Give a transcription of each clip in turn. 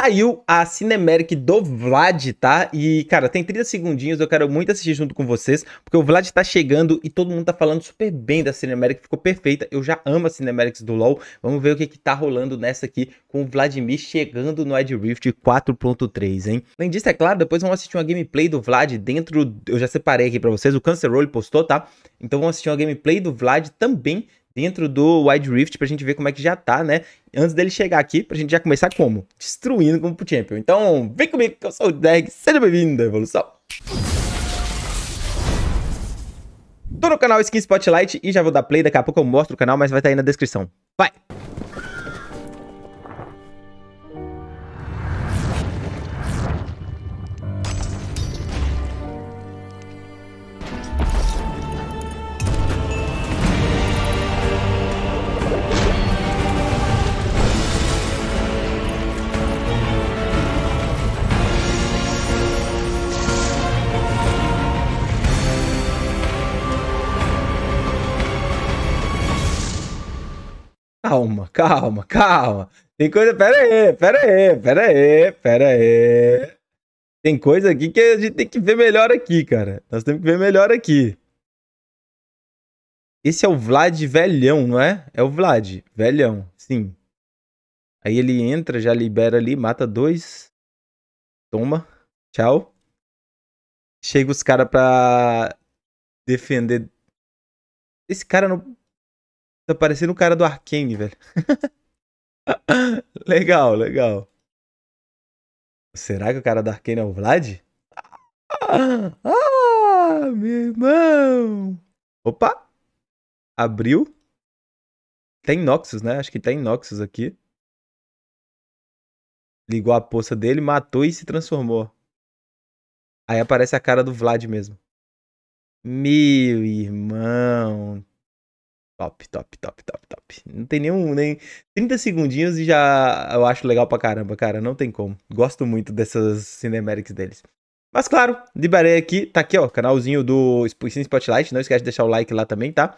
saiu a Cinemeric do Vlad, tá? E, cara, tem 30 segundinhos, eu quero muito assistir junto com vocês, porque o Vlad tá chegando e todo mundo tá falando super bem da Cinemeric, ficou perfeita. Eu já amo a Cinemerics do LoL. Vamos ver o que que tá rolando nessa aqui com o Vladimir chegando no Edge Rift 4.3, hein? Além disso, é claro, depois vamos assistir uma gameplay do Vlad dentro... Eu já separei aqui pra vocês, o Cancer Roll postou, tá? Então vamos assistir uma gameplay do Vlad também dentro do Wide Rift pra gente ver como é que já tá, né? Antes dele chegar aqui, pra gente já começar como? Destruindo como pro Champion. Então, vem comigo que eu sou o Derek, seja bem-vindo à evolução. Tô no canal Skin Spotlight e já vou dar play, daqui a pouco eu mostro o canal, mas vai estar tá aí na descrição. Vai! Calma, calma, calma. Tem coisa. Pera aí, pera aí, pera aí, pera aí. Tem coisa aqui que a gente tem que ver melhor aqui, cara. Nós temos que ver melhor aqui. Esse é o Vlad velhão, não é? É o Vlad, velhão, sim. Aí ele entra, já libera ali, mata dois. Toma. Tchau. Chega os caras pra defender. Esse cara não. Tá parecendo o cara do Arkane, velho. legal, legal. Será que o cara do Arkane é o Vlad? Ah, ah, meu irmão! Opa! Abriu. Tem Noxus, né? Acho que tem Noxus aqui. Ligou a poça dele, matou e se transformou. Aí aparece a cara do Vlad mesmo. Meu irmão, Top, top, top, top, top. Não tem nenhum, nem 30 segundinhos e já eu acho legal pra caramba, cara. Não tem como. Gosto muito dessas cinematics deles. Mas claro, liberei aqui, tá aqui, ó, canalzinho do Sim Spotlight. Não esquece de deixar o like lá também, tá?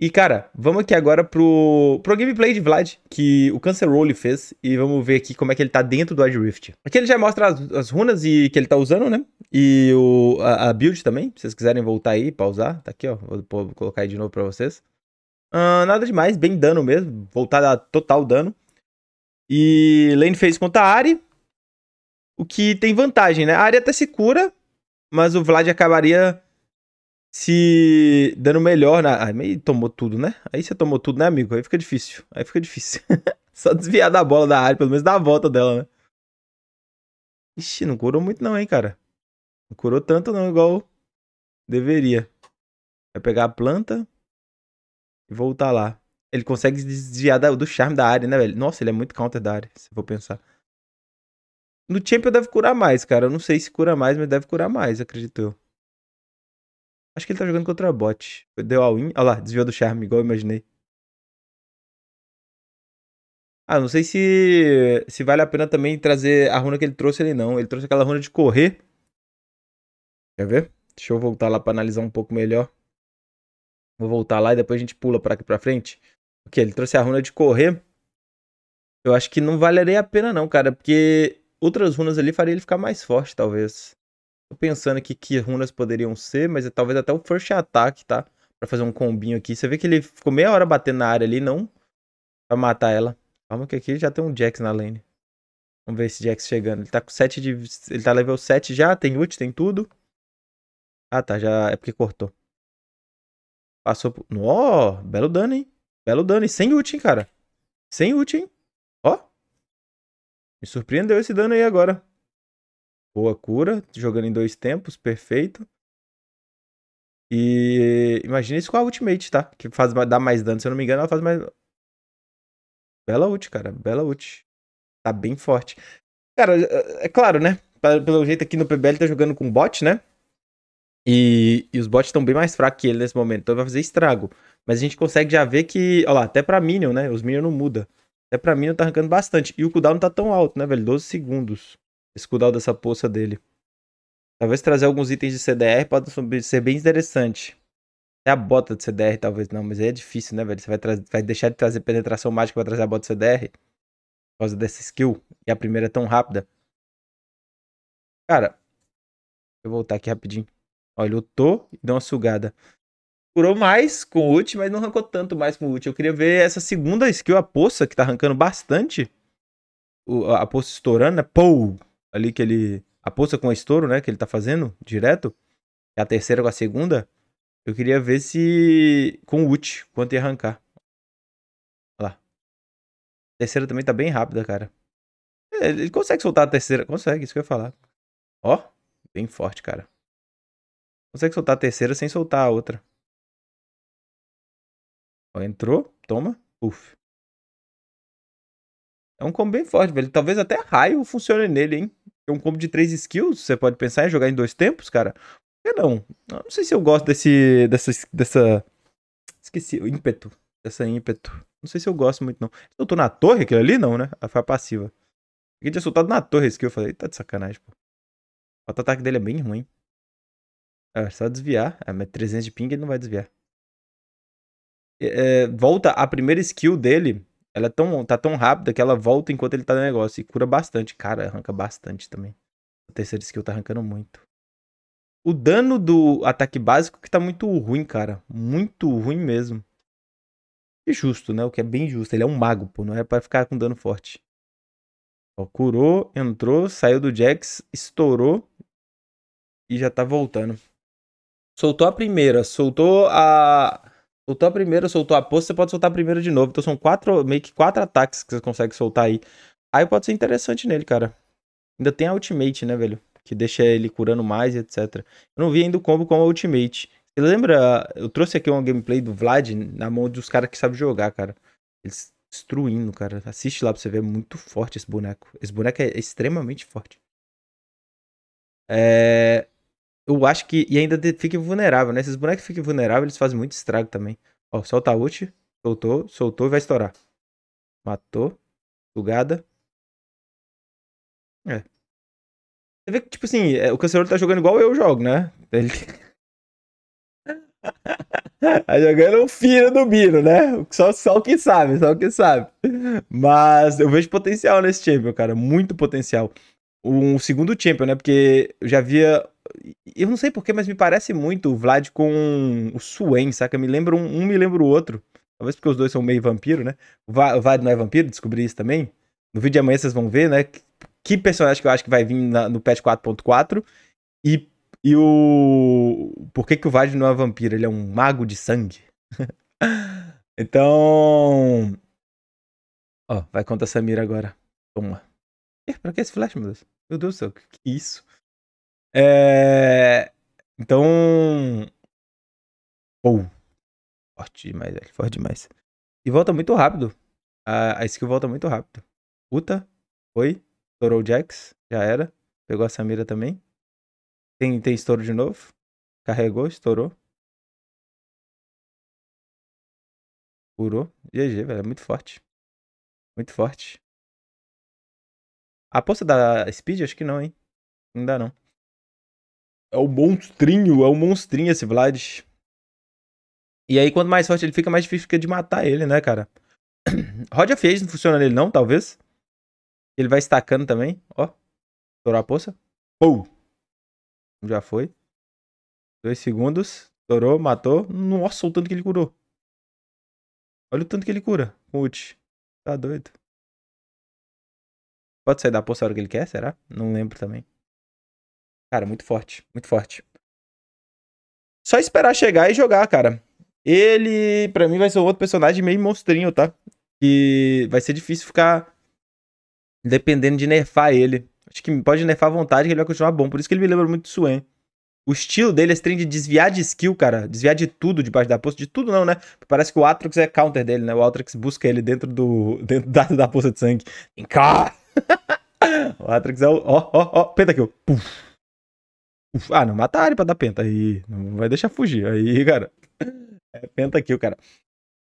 E, cara, vamos aqui agora pro, pro gameplay de Vlad, que o Cancer Roll fez. E vamos ver aqui como é que ele tá dentro do Edge Rift. Aqui ele já mostra as, as, runas e, que ele tá usando, né? E o, a, a build também, se vocês quiserem voltar aí, pausar. Tá aqui, ó, vou, vou colocar aí de novo pra vocês. Uh, nada demais, bem dano mesmo, voltada a total dano. E lane fez contra a Ari, o que tem vantagem, né? A Ari até se cura, mas o Vlad acabaria se dando melhor na. Aí tomou tudo, né? Aí você tomou tudo, né, amigo? Aí fica difícil. Aí fica difícil. Só desviar da bola da área, pelo menos da volta dela, né? Ixi, não curou muito, não, hein, cara. Não curou tanto, não, igual deveria. Vai pegar a planta voltar lá. Ele consegue desviar do charme da área, né, velho? Nossa, ele é muito counter da área, se eu for pensar. No Champion deve curar mais, cara. Eu não sei se cura mais, mas deve curar mais, acredito eu. Acho que ele tá jogando contra a bot. Deu all-in. Olha lá, desviou do charme, igual eu imaginei. Ah, não sei se, se vale a pena também trazer a runa que ele trouxe ali, não. Ele trouxe aquela runa de correr. Quer ver? Deixa eu voltar lá pra analisar um pouco melhor. Vou voltar lá e depois a gente pula para aqui para frente. Porque ele trouxe a runa de correr. Eu acho que não valeria a pena não, cara, porque outras runas ali faria ele ficar mais forte, talvez. Tô pensando aqui que runas poderiam ser, mas é talvez até o first attack, tá? Pra fazer um combinho aqui. Você vê que ele ficou meia hora batendo na área ali, não pra matar ela. Calma que aqui já tem um Jax na lane. Vamos ver esse Jax chegando. Ele tá com 7 de... Ele tá level 7 já, tem ult, tem tudo. Ah, tá, já... É porque cortou. Passou por... Ó, oh, belo dano, hein? Belo dano. E sem ult, hein, cara? Sem ult, hein? Ó. Oh. Me surpreendeu esse dano aí agora. Boa cura. Jogando em dois tempos. Perfeito. E imagina isso com a ultimate, tá? Que faz, dá mais dano. Se eu não me engano, ela faz mais... Bela ult, cara. Bela ult. Tá bem forte. Cara, é, é claro, né? Pelo jeito aqui no PBL tá jogando com bot, né? E, e os bots estão bem mais fracos que ele nesse momento, então vai fazer estrago. Mas a gente consegue já ver que, olha lá, até pra Minion, né? Os Minion não muda. Até pra Minion tá arrancando bastante. E o cooldown não tá tão alto, né, velho? 12 segundos. Esse cooldown dessa poça dele. Talvez trazer alguns itens de CDR pode ser bem interessante. Até a bota de CDR, talvez não, mas aí é difícil, né, velho? Você vai, vai deixar de trazer penetração mágica pra trazer a bota de CDR por causa dessa skill. E a primeira é tão rápida. Cara, deixa eu voltar aqui rapidinho. Ó, lutou e deu uma sugada. Curou mais com o ult, mas não arrancou tanto mais com o ult. Eu queria ver essa segunda skill, a poça, que tá arrancando bastante. O, a poça estourando, né? Pou! Ali que ele. A poça com o estouro, né? Que ele tá fazendo direto. É a terceira com a segunda. Eu queria ver se. Com o ult, quanto ia arrancar. Olha lá. A terceira também tá bem rápida, cara. É, ele consegue soltar a terceira. Consegue, isso que eu ia falar. Ó, bem forte, cara. Consegue soltar a terceira sem soltar a outra. Ó, entrou, toma, uff. É um combo bem forte, velho. Talvez até raio funcione nele, hein? É um combo de três skills. Você pode pensar em jogar em dois tempos, cara. Por que não? Eu não sei se eu gosto desse. dessa. dessa... Esqueci, o ímpeto. Dessa ímpeto. Não sei se eu gosto muito, não. Eu tô na torre, aquilo ali, não, né? Foi a passiva. Ele tinha soltado na torre a que eu falei. Tá de sacanagem, pô. O ataque dele é bem ruim. É, é só desviar. É, mas 300 de ping ele não vai desviar. É, volta, a primeira skill dele, ela é tão, tá tão rápida que ela volta enquanto ele tá no negócio e cura bastante. Cara, arranca bastante também. A terceira skill tá arrancando muito. O dano do ataque básico que tá muito ruim, cara. Muito ruim mesmo. E justo, né? O que é bem justo. Ele é um mago, pô. Não é pra ficar com dano forte. Ó, curou, entrou, saiu do Jax, estourou e já tá voltando. Soltou a primeira, soltou a. Soltou a primeira, soltou a poça, você pode soltar a primeira de novo. Então são quatro, meio que quatro ataques que você consegue soltar aí. Aí pode ser interessante nele, cara. Ainda tem a ultimate, né, velho? Que deixa ele curando mais, etc. Eu não vi ainda o combo com a ultimate. Você lembra? Eu trouxe aqui uma gameplay do Vlad na mão dos caras que sabem jogar, cara. Eles destruindo, cara. Assiste lá pra você ver. É muito forte esse boneco. Esse boneco é extremamente forte. É eu acho que. E ainda fica vulnerável, né? Esses bonecos ficam vulneráveis, eles fazem muito estrago também. Ó, solta a ult. Soltou, soltou e vai estourar. Matou. Sugada. É. Você vê que, tipo assim, é, o cancelor tá jogando igual eu jogo, né? Ele. tá jogando o filho do Bino, né? Só, só o que sabe, só o que sabe. Mas eu vejo potencial nesse champion, cara. Muito potencial. Um segundo champion, né? Porque eu já via eu não sei porquê, mas me parece muito o Vlad com o Suen, saca? Me lembra um, um me lembra o outro. Talvez porque os dois são meio vampiro, né? O, Va o Vlad não é vampiro, descobri isso também. No vídeo de amanhã vocês vão ver, né? Que personagem que eu acho que vai vir na, no patch 4.4. E, e o. Por que, que o Vlad não é vampiro? Ele é um mago de sangue. então. Ó, oh, vai contra a Samira agora. Toma. É, pra que esse flash, meu Deus? Meu Deus do céu, que, que isso? É... Então. Ou. Oh. Forte demais, velho. Forte demais. E volta muito rápido. A, a skill volta muito rápido. Puta. Foi. Estourou o Jax. Já era. Pegou a Samira também. Tem, tem estouro de novo. Carregou, estourou. Curou. GG, velho. É muito forte. Muito forte. A poça da Speed? Acho que não, hein? Não dá, não. É um monstrinho, é um monstrinho esse Vlad. E aí, quanto mais forte ele fica, mais difícil fica de matar ele, né, cara? Roger Fies não funciona nele, não, talvez. Ele vai estacando também, ó. Estourou a poça. Pou! Já foi. Dois segundos. Estourou, matou. Nossa, o tanto que ele curou. Olha o tanto que ele cura ult. Tá doido. Pode sair da poça a hora que ele quer, será? Não lembro também. Cara, muito forte, muito forte. Só esperar chegar e jogar, cara. Ele, pra mim, vai ser outro personagem meio monstrinho, tá? E vai ser difícil ficar dependendo de nerfar ele. Acho que pode nerfar à vontade que ele vai continuar bom. Por isso que ele me lembra muito do Suen. O estilo dele é esse trem de desviar de skill, cara. Desviar de tudo debaixo da poça. De tudo não, né? Parece que o Atrox é counter dele, né? O Atrox busca ele dentro do. dentro da, da poça de sangue. Vem cá! o Atrox é o. Ó, ó, ó. ó. Puf. Ah, não mata a área pra dar penta. Aí não vai deixar fugir. Aí, cara. É penta aqui, o cara.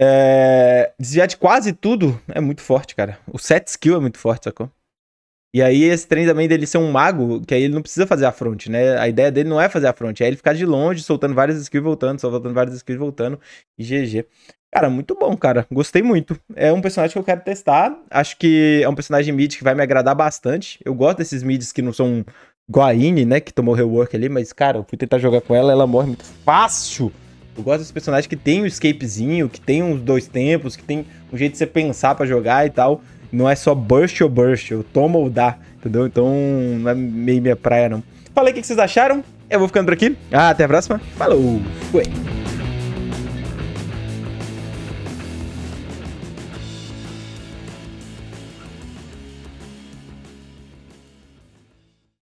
É, desviar de quase tudo é muito forte, cara. O set skill é muito forte, sacou? E aí esse trem também dele ser um mago, que aí ele não precisa fazer a fronte, né? A ideia dele não é fazer a fronte, é ele ficar de longe, soltando várias skills voltando, soltando várias skills voltando, e GG. Cara, muito bom, cara. Gostei muito. É um personagem que eu quero testar. Acho que é um personagem mid que vai me agradar bastante. Eu gosto desses mids que não são Guaine, né? Que tomou rework ali, mas, cara, eu fui tentar jogar com ela, ela morre muito fácil. Eu gosto dos personagens que tem um escapezinho, que tem uns dois tempos, que tem um jeito de você pensar para jogar e tal. Não é só burst ou burst, eu tomo ou dá, entendeu? Então não é meio minha praia, não. Falei o que vocês acharam, eu vou ficando por aqui. Ah, até a próxima. Falou, fui!